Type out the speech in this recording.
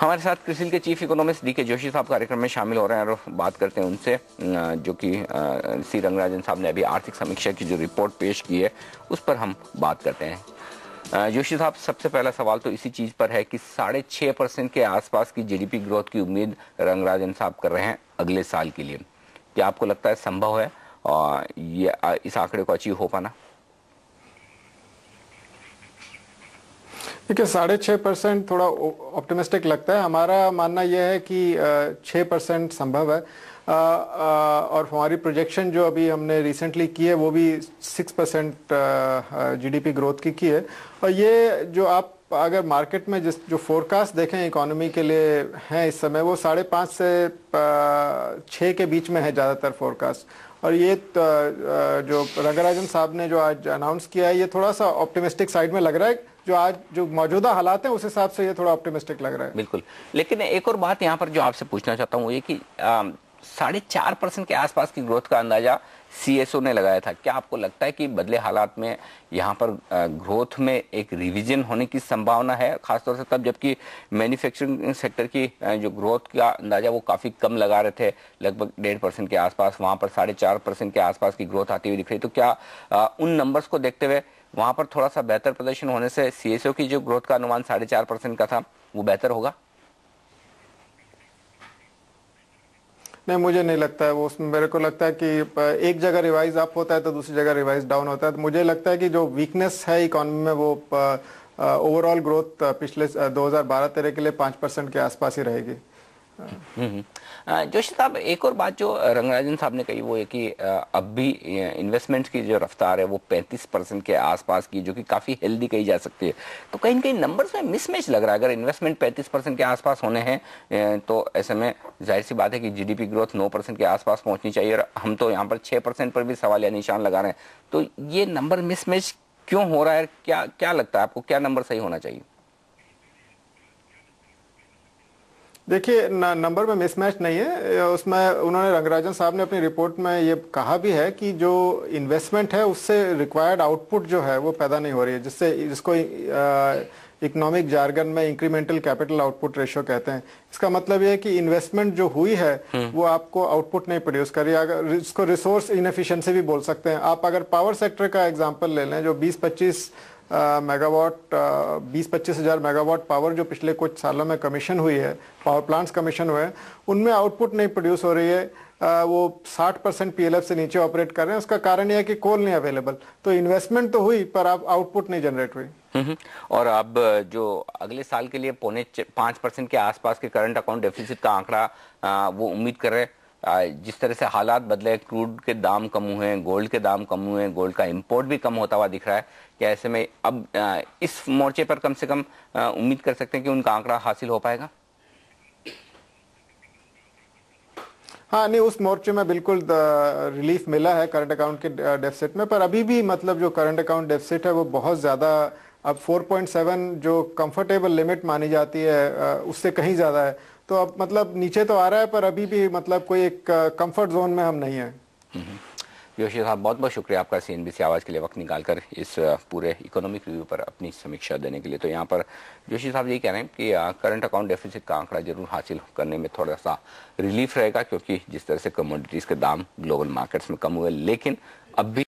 हमारे साथ क्रिसिल के चीफ इकोनॉमिस्ट डी के जोशी साहब कार्यक्रम में शामिल हो रहे हैं और बात करते हैं उनसे जो कि सी रंगराजन साहब ने अभी आर्थिक समीक्षा की जो रिपोर्ट पेश की है उस पर हम बात करते हैं जोशी साहब सबसे पहला सवाल तो इसी चीज़ पर है कि साढ़े छः परसेंट के आसपास की जीडीपी ग्रोथ की उम्मीद रंगराजन साहब कर रहे हैं अगले साल के लिए क्या आपको लगता है संभव है और ये इस आंकड़े को अचीव हो पाना देखिए साढ़े छः परसेंट थोड़ा ऑप्टिमिस्टिक लगता है हमारा मानना यह है कि छः परसेंट संभव है आ, आ, और हमारी प्रोजेक्शन जो अभी हमने रिसेंटली की है वो भी सिक्स परसेंट जी ग्रोथ की की है और ये जो आप अगर मार्केट में जिस जो फोरकास्ट देखें इकोनॉमी के लिए हैं इस समय वो साढ़े पाँच से छः के बीच में है ज़्यादातर फोरकास्ट और ये तो, जो रंगराजन साहब ने जो आज अनाउंस किया है ये थोड़ा सा ऑप्टिमिस्टिक साइड में लग रहा है जो आज जो मौजूदा हालात हैं उस हिसाब से ये थोड़ा ऑप्टिमिस्टिक लग रहा है बिल्कुल लेकिन एक और बात यहाँ पर जो आपसे पूछना चाहता हूँ ये कि साढ़े चार परसेंट के आसपास की ग्रोथ का अंदाजा सीएसओ ने लगाया था क्या आपको लगता है कि बदले हालात में यहाँ पर ग्रोथ में एक रिविजन होने की संभावना है खासतौर से तब जबकि मैन्युफैक्चरिंग सेक्टर की जो ग्रोथ का अंदाजा वो काफ़ी कम लगा रहे थे लगभग डेढ़ परसेंट के आसपास वहां पर साढ़े चार परसेंट के आसपास की ग्रोथ आती हुई दिख रही तो क्या उन नंबर्स को देखते हुए वहां पर थोड़ा सा बेहतर प्रदर्शन होने से सीएसओ की जो ग्रोथ का अनुमान साढ़े चार परसेंट का था वो बेहतर होगा नहीं मुझे नहीं लगता है वो उसमें मेरे को लगता है कि एक जगह रिवाइज अप होता है तो दूसरी जगह रिवाइज डाउन होता है तो मुझे लगता है कि जो वीकनेस है इकोनॉमी में वो ओवरऑल ग्रोथ पिछले 2012 हजार के लिए 5 परसेंट के आसपास ही रहेगी हम्म। जोशी साहब एक और बात जो रंगराजन साहब ने कही वो है कि अब भी इन्वेस्टमेंट्स की जो रफ्तार है वो 35 परसेंट के आसपास की जो कि काफ़ी हेल्दी कही जा सकती है तो कहीं कहीं नंबर्स में मिसमैच लग रहा है अगर इन्वेस्टमेंट 35 परसेंट के आसपास होने हैं तो ऐसे में जाहिर सी बात है कि जीडीपी ग्रोथ नौ परसेंट के आसपास पहुंचनी चाहिए और हम तो यहाँ पर छह परसेंट पर भी सवाल या निशान लगा रहे हैं तो ये नंबर मिसमैच क्यों हो रहा है क्या क्या लगता है आपको क्या नंबर सही होना चाहिए देखिए नंबर में मिसमैच नहीं है उसमें उन्होंने रंगराजन साहब ने अपनी रिपोर्ट में ये कहा भी है कि जो इन्वेस्टमेंट है उससे रिक्वायर्ड आउटपुट जो है वो पैदा नहीं हो रही है जिससे इसको इकोनॉमिक जार्गन में इंक्रीमेंटल कैपिटल आउटपुट रेशियो कहते हैं इसका मतलब यह है कि इन्वेस्टमेंट जो हुई है हम्म। वो आपको आउटपुट नहीं प्रोड्यूस कर रही अगर इसको रिसोर्स इनफिशियंसी भी बोल सकते हैं आप अगर पावर सेक्टर का एग्जाम्पल ले लें जो बीस पच्चीस मेगावाट बीस पच्चीस हज़ार मेगावाट पावर जो पिछले कुछ सालों में कमीशन हुई है पावर प्लांट्स कमीशन हुए हैं उनमें आउटपुट नहीं प्रोड्यूस हो रही है आ, वो 60 परसेंट पी से नीचे ऑपरेट कर रहे हैं उसका कारण यह है कि कोल नहीं अवेलेबल तो इन्वेस्टमेंट तो हुई पर आप आउटपुट नहीं जनरेट हुई हम्म, हम्म। और अब जो अगले साल के लिए पौने पाँच परसेंट के आसपास के करंट अकाउंट डेफिसिट का आंकड़ा वो उम्मीद कर रहे हैं जिस तरह से हालात बदले क्रूड के दाम कम हुए हैं गोल्ड के दाम कम हुए हैं गोल्ड का इंपोर्ट भी कम होता हुआ दिख रहा है क्या ऐसे में अब इस मोर्चे पर कम से कम उम्मीद कर सकते हैं कि उनका आंकड़ा हासिल हो पाएगा हाँ नहीं उस मोर्चे में बिल्कुल रिलीफ मिला है करंट अकाउंट के डेफिसिट में पर अभी भी मतलब जो करंट अकाउंट डेफिसिट है वो बहुत ज़्यादा अब 4.7 जो कंफर्टेबल लिमिट मानी जाती है उससे कहीं ज़्यादा है तो अब मतलब नीचे तो आ रहा है पर अभी भी मतलब कोई एक कंफर्ट जोन में हम नहीं है योशी साहब बहुत बहुत शुक्रिया आपका सी एन बी सी आवाज़ के लिए वक्त निकालकर इस पूरे इकोनॉमिक रिव्यू पर अपनी समीक्षा देने के लिए तो यहाँ पर जोशी साहब ये कह रहे हैं कि करंट अकाउंट डेफिसिट का आंकड़ा जरूर हासिल करने में थोड़ा सा रिलीफ रहेगा क्योंकि जिस तरह से कमोडिटीज़ के दाम ग्लोबल मार्केट्स में कम हुए लेकिन अब भी